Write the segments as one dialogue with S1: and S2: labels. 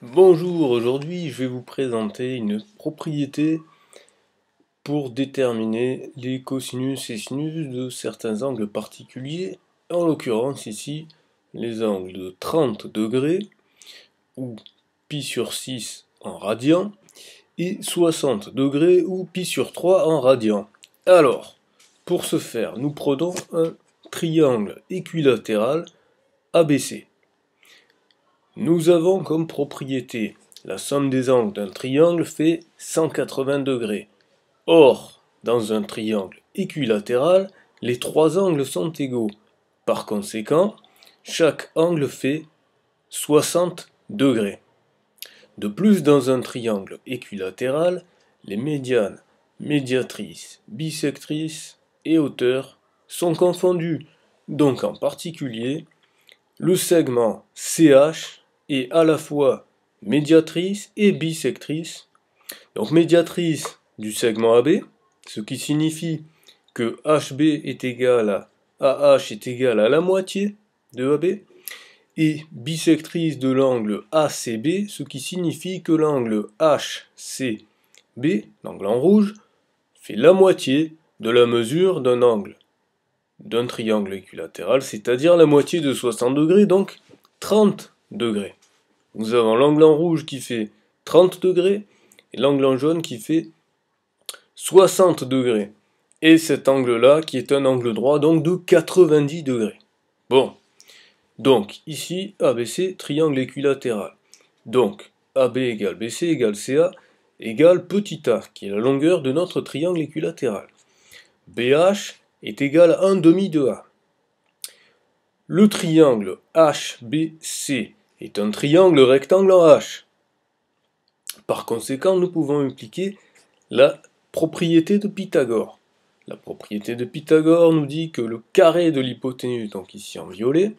S1: Bonjour, aujourd'hui je vais vous présenter une propriété pour déterminer les cosinus et sinus de certains angles particuliers, en l'occurrence ici les angles de 30 degrés, ou pi sur 6 en radian, et 60 degrés ou pi sur 3 en radian. Alors, pour ce faire, nous prenons un triangle équilatéral ABC. Nous avons comme propriété la somme des angles d'un triangle fait 180 degrés. Or, dans un triangle équilatéral, les trois angles sont égaux. Par conséquent, chaque angle fait 60 degrés. De plus, dans un triangle équilatéral, les médianes, médiatrices, bisectrices et hauteurs sont confondues. Donc en particulier, le segment CH est à la fois médiatrice et bisectrice. Donc médiatrice du segment AB, ce qui signifie que HB est égal à AH est égal à la moitié de AB, et bisectrice de l'angle ACB, ce qui signifie que l'angle HCB, l'angle en rouge, fait la moitié de la mesure d'un angle, d'un triangle équilatéral, c'est-à-dire la moitié de 60 degrés, donc 30 degrés. Nous avons l'angle en rouge qui fait 30 degrés et l'angle en jaune qui fait 60 degrés. Et cet angle-là qui est un angle droit, donc de 90 degrés. Bon, donc ici, ABC, triangle équilatéral. Donc, AB égale BC égale CA égale petit a, qui est la longueur de notre triangle équilatéral. BH est égal à 1 demi de A. Le triangle HBC est un triangle rectangle en H. Par conséquent, nous pouvons impliquer la propriété de Pythagore. La propriété de Pythagore nous dit que le carré de l'hypoténuse, donc ici en violet,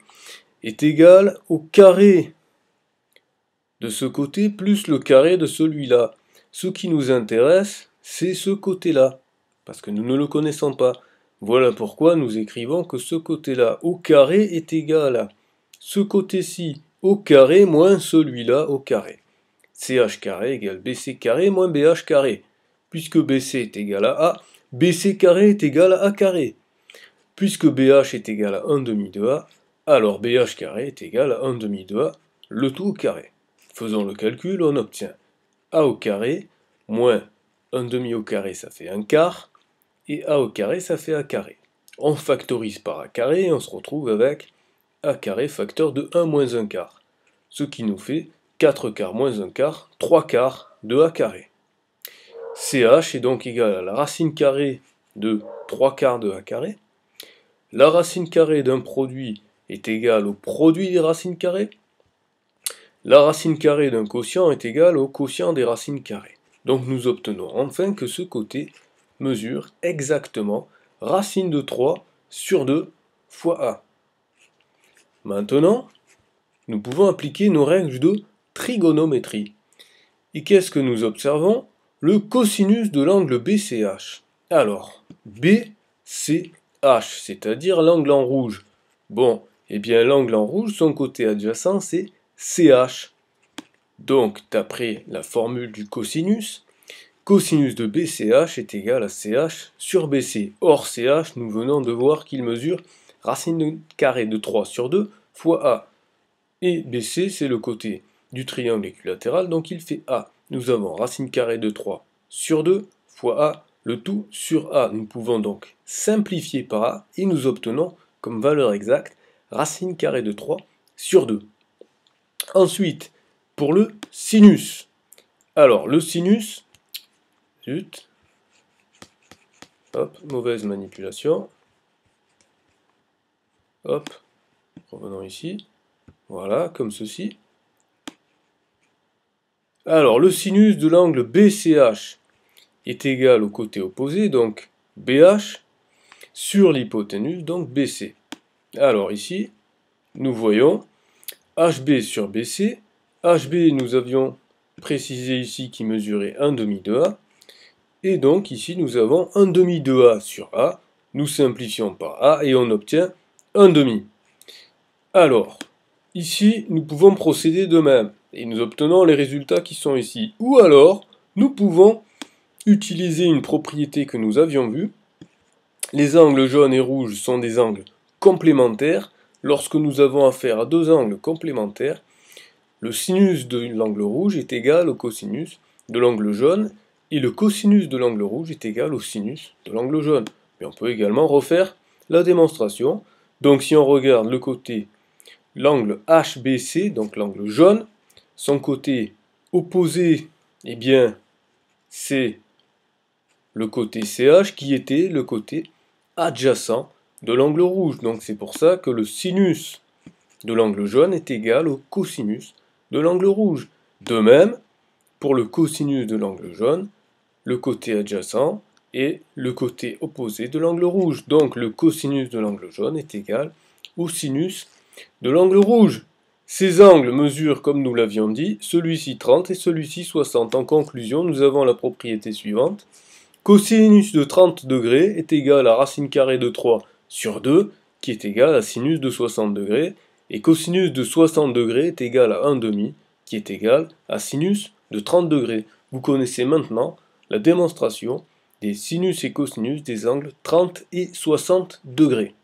S1: est égal au carré de ce côté plus le carré de celui-là. Ce qui nous intéresse, c'est ce côté-là, parce que nous ne le connaissons pas. Voilà pourquoi nous écrivons que ce côté-là au carré est égal à ce côté-ci au carré moins celui-là au carré. CH carré égale BC carré moins BH carré, puisque BC est égal à A, BC carré est égal à A carré. Puisque BH est égal à 1 demi de A, alors BH carré est égal à 1 demi de A, le tout au carré. Faisons le calcul, on obtient A au carré moins 1 demi au carré, ça fait 1 quart, et A au carré, ça fait A carré. On factorise par A carré et on se retrouve avec a carré facteur de 1 moins 1 quart, ce qui nous fait 4 quarts moins 1 quart, 3 quarts de a carré. CH est donc égal à la racine carrée de 3 quarts de a carré. La racine carrée d'un produit est égale au produit des racines carrées. La racine carrée d'un quotient est égale au quotient des racines carrées. Donc nous obtenons enfin que ce côté mesure exactement racine de 3 sur 2 fois a. Maintenant, nous pouvons appliquer nos règles de trigonométrie. Et qu'est-ce que nous observons Le cosinus de l'angle BCH. Alors, BCH, c'est-à-dire l'angle en rouge. Bon, eh bien l'angle en rouge, son côté adjacent, c'est CH. Donc, d'après la formule du cosinus, cosinus de BCH est égal à CH sur BC. Or, CH, nous venons de voir qu'il mesure racine carrée de 3 sur 2 fois A. Et BC, c'est le côté du triangle équilatéral, donc il fait A. Nous avons racine carrée de 3 sur 2 fois A, le tout sur A. Nous pouvons donc simplifier par A et nous obtenons comme valeur exacte racine carrée de 3 sur 2. Ensuite, pour le sinus. Alors, le sinus, zut, hop, mauvaise manipulation. Hop, revenons ici. Voilà, comme ceci. Alors, le sinus de l'angle BCH est égal au côté opposé, donc BH, sur l'hypoténuse, donc BC. Alors ici, nous voyons HB sur BC. HB, nous avions précisé ici qu'il mesurait 1 demi de A. Et donc ici, nous avons 1 demi de A sur A. Nous simplifions par A et on obtient 1 demi. Alors, ici, nous pouvons procéder de même, et nous obtenons les résultats qui sont ici. Ou alors, nous pouvons utiliser une propriété que nous avions vue. Les angles jaunes et rouges sont des angles complémentaires. Lorsque nous avons affaire à deux angles complémentaires, le sinus de l'angle rouge est égal au cosinus de l'angle jaune et le cosinus de l'angle rouge est égal au sinus de l'angle jaune. Mais on peut également refaire la démonstration. Donc si on regarde le côté, l'angle HBC, donc l'angle jaune, son côté opposé, eh bien, c'est le côté CH qui était le côté adjacent de l'angle rouge. Donc c'est pour ça que le sinus de l'angle jaune est égal au cosinus de l'angle rouge. De même, pour le cosinus de l'angle jaune, le côté adjacent et le côté opposé de l'angle rouge. Donc le cosinus de l'angle jaune est égal au sinus de l'angle rouge. Ces angles mesurent, comme nous l'avions dit, celui-ci 30 et celui-ci 60. En conclusion, nous avons la propriété suivante. Cosinus de 30 degrés est égal à racine carrée de 3 sur 2, qui est égal à sinus de 60 degrés, et cosinus de 60 degrés est égal à demi, qui est égal à sinus de 30 degrés. Vous connaissez maintenant la démonstration des sinus et cosinus des angles 30 et 60 degrés.